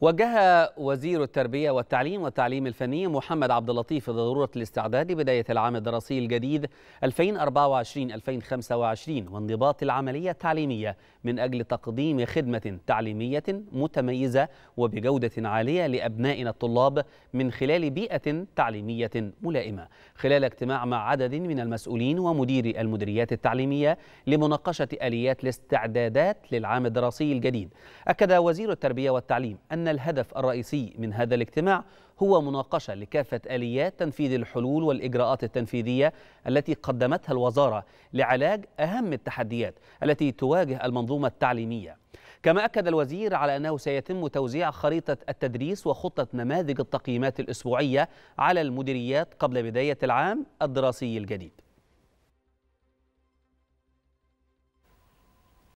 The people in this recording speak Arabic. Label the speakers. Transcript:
Speaker 1: وجه وزير التربية والتعليم والتعليم الفني محمد عبد اللطيف ضرورة الاستعداد لبداية العام الدراسي الجديد 2024-2025 وانضباط العملية التعليمية من أجل تقديم خدمة تعليمية متميزة وبجودة عالية لأبنائنا الطلاب من خلال بيئة تعليمية ملائمة خلال اجتماع مع عدد من المسؤولين ومديري المديريات التعليمية لمناقشة آليات الاستعدادات للعام الدراسي الجديد أكد وزير التربية والتعليم أن الهدف الرئيسي من هذا الاجتماع هو مناقشة لكافة آليات تنفيذ الحلول والإجراءات التنفيذية التي قدمتها الوزارة لعلاج أهم التحديات التي تواجه المنظومة التعليمية كما أكد الوزير على أنه سيتم توزيع خريطة التدريس وخطة نماذج التقييمات الأسبوعية على المديريات قبل بداية العام الدراسي الجديد